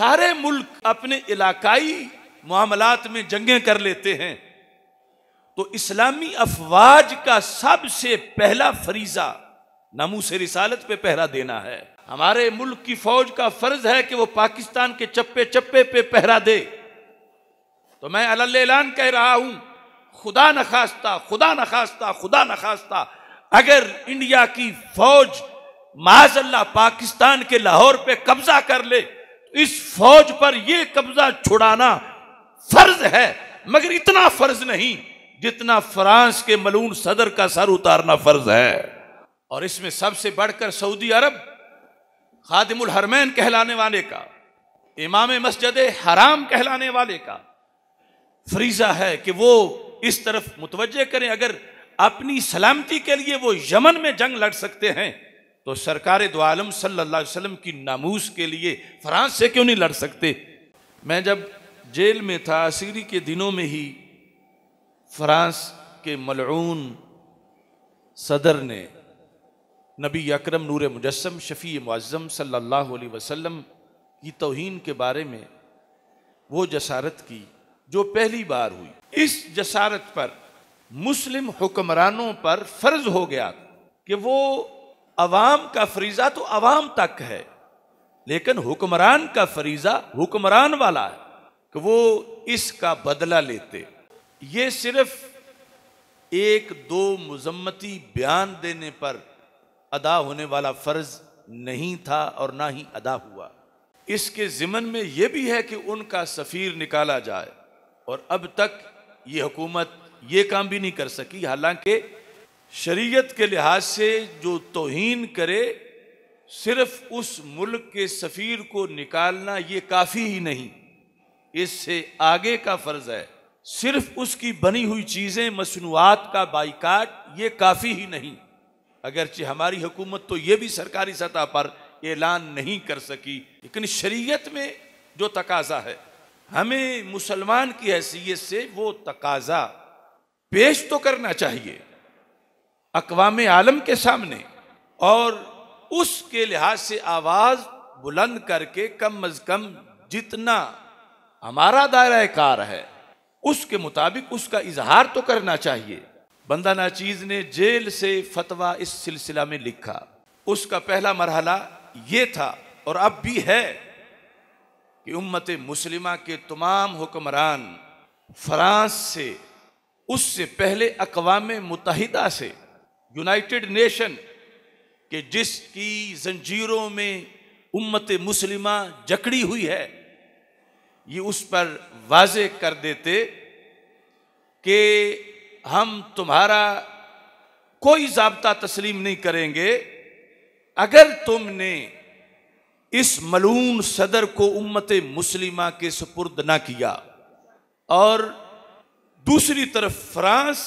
सारे मुल्क अपने इलाकाई मामलात में जंगें कर लेते हैं तो इस्लामी अफवाज का सबसे पहला फरीजा नमू से रिसालत पे पहरा देना है हमारे मुल्क की फौज का फर्ज है कि वो पाकिस्तान के चप्पे चप्पे पे पहरा दे तो मैं अल्लान कह रहा हूं खुदा नखास्ता खुदा नखास्ता खुदा नखास्ता अगर इंडिया की फौज माजल्ला पाकिस्तान के लाहौर पे कब्जा कर ले इस फौज पर यह कब्जा छुड़ाना फर्ज है मगर इतना फर्ज नहीं जितना फ्रांस के मलून सदर का सर उतारना फर्ज है और इसमें सबसे बढ़कर सऊदी अरब खादिमुल हरमैन कहलाने वाले का इमाम मस्जिद हराम कहलाने वाले का फरीजा है कि वो इस तरफ मुतवजह करें अगर अपनी सलामती के लिए वो यमन में जंग लड़ सकते हैं तो सरकार दो आलम सल्ला वसलम की नामूस के लिए फ्रांस से क्यों नहीं लड़ सकते मैं जब जेल में था असीरी के दिनों में ही फ्रांस के मलून सदर ने नबी अकरम नूर मुजस्म शफ़ी मुआजम सल्ला वसलम की तोहन के बारे में वो जसारत की जो पहली बार हुई इस जसारत पर मुस्लिम हुक्मरानों पर फ़र्ज़ हो गया कि वो अवाम का फरीजा तो अवाम तक है लेकिन हुक्मरान का फरीजा हुक्मरान वाला है कि वो इसका बदला लेते ये सिर्फ एक दो मजम्मती बयान देने पर अदा होने वाला फ़र्ज नहीं था और ना ही अदा हुआ इसके ज़िमन में यह भी है कि उनका सफ़ीर निकाला जाए और अब तक ये हुकूमत ये काम भी नहीं कर सकी हालांकि शरीयत के लिहाज से जो तोहीन करे सिर्फ उस मुल्क के सफ़ीर को निकालना ये काफ़ी ही नहीं इससे आगे का फ़र्ज है सिर्फ उसकी बनी हुई चीज़ें मसनूआत का बाइकाट ये काफ़ी ही नहीं अगरचे हमारी हुकूमत तो ये भी सरकारी सतह पर ऐलान नहीं कर सकी लेकिन शरीयत में जो तकाजा है हमें मुसलमान की हैसियत से वो तकाजा पेश तो करना चाहिए अकवाम आलम के सामने और उसके लिहाज से आवाज़ बुलंद करके कम अज कम जितना हमारा दायरा कार है उसके मुताबिक उसका इजहार तो करना चाहिए बंदा नाचीज ने जेल से फतवा इस सिलसिला में लिखा उसका पहला मरहला ये था और अब भी है कि उम्मत मुस्लिमा के तमाम हुक्मरान फ्रांस से उससे पहले अकवाम मुतहदा से यूनाइटेड नेशन के जिसकी जंजीरों में उम्मत मुस्लिमा जकड़ी हुई है ये उस पर वाज कर देते कि हम तुम्हारा कोई जबता तस्लीम नहीं करेंगे अगर तुमने इस मलून सदर को उम्मत मुस्लिमा के सुपुर्द ना किया और दूसरी तरफ फ्रांस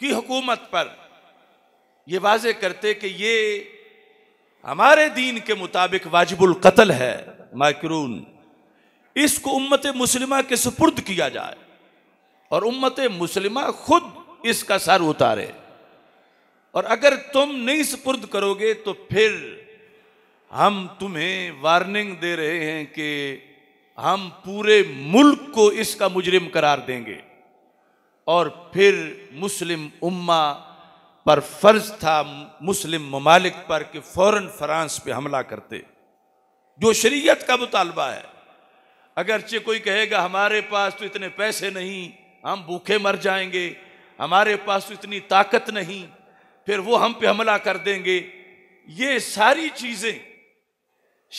की हुकूमत पर यह वाजे करते कि ये हमारे दीन के मुताबिक वाजिबुल कत्ल है माकरून इसको उम्मत मुस्लिमा के सुपुर्द किया जाए और उम्मत मुस्लिमा खुद इसका सर उतारे और अगर तुम नहीं सुपुर्द करोगे तो फिर हम तुम्हें वार्निंग दे रहे हैं कि हम पूरे मुल्क को इसका मुजरिम करार देंगे और फिर मुस्लिम उम्मा पर फ़र्ज था मुस्लिम ममालिक पर कि फ़ौर फ्रांस पे हमला करते जो शरीयत का मुतालबा है अगरचे कोई कहेगा हमारे पास तो इतने पैसे नहीं हम भूखे मर जाएंगे हमारे पास तो इतनी ताकत नहीं फिर वो हम पे हमला कर देंगे ये सारी चीज़ें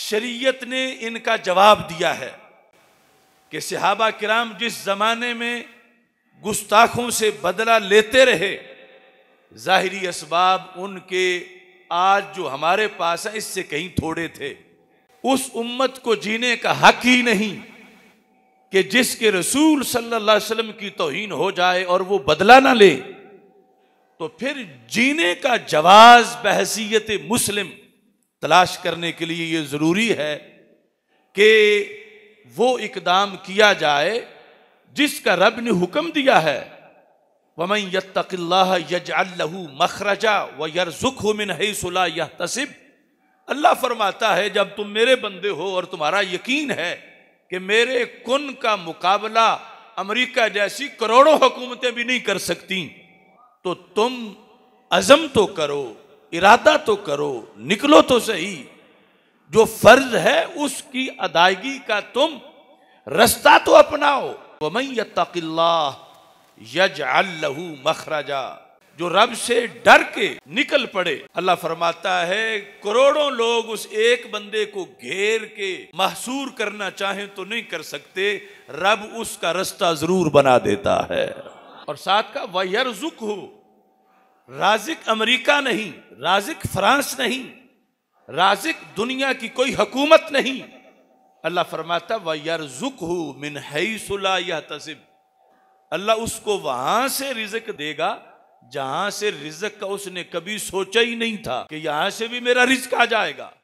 शरीयत ने इनका जवाब दिया है कि सिहाबा किराम जिस ज़माने में गुस्ताखों से बदला लेते रहे ज़ाहरी इसबाब उनके आज जो हमारे पास है इससे कहीं थोड़े थे उस उम्मत को जीने का हक ही नहीं कि जिसके रसूल सल्लल्लाहु अलैहि वसल्लम की तोहीन हो जाए और वो बदला ना ले तो फिर जीने का जवाज बहसीत मुस्लिम तलाश करने के लिए ये ज़रूरी है कि वो इकदाम किया जाए जिसका रब ने हुक्म दिया है वमन यत्तकिल्लाह यजअल्लहू मखरजा व यरजुकहु मिन यह यहतसिब अल्लाह फरमाता है जब तुम मेरे बंदे हो और तुम्हारा यकीन है कि मेरे कुन का मुकाबला अमरीका जैसी करोड़ों हुकूमतें भी नहीं कर सकती तो तुम अज़म तो करो इरादा तो करो निकलो तो सही जो फर्ज है उसकी अदायगी का तुम रास्ता तो अपनाओ यज मखराजा जो रब से डर के निकल पड़े अल्लाह फरमाता है करोड़ों लोग उस एक बंदे को घेर के महसूर करना चाहें तो नहीं कर सकते रब उसका रास्ता जरूर बना देता है और साथ का वयरजुक हो राजिक अमेरिका नहीं राजिक फ्रांस नहीं राजिक दुनिया की कोई हुकूमत नहीं अल्लाह फरमाता व यरजुक मिन हैसुला यह तसिब अल्लाह उसको वहां से रिजक देगा जहां से रिजक का उसने कभी सोचा ही नहीं था कि यहां से भी मेरा रिजक आ जाएगा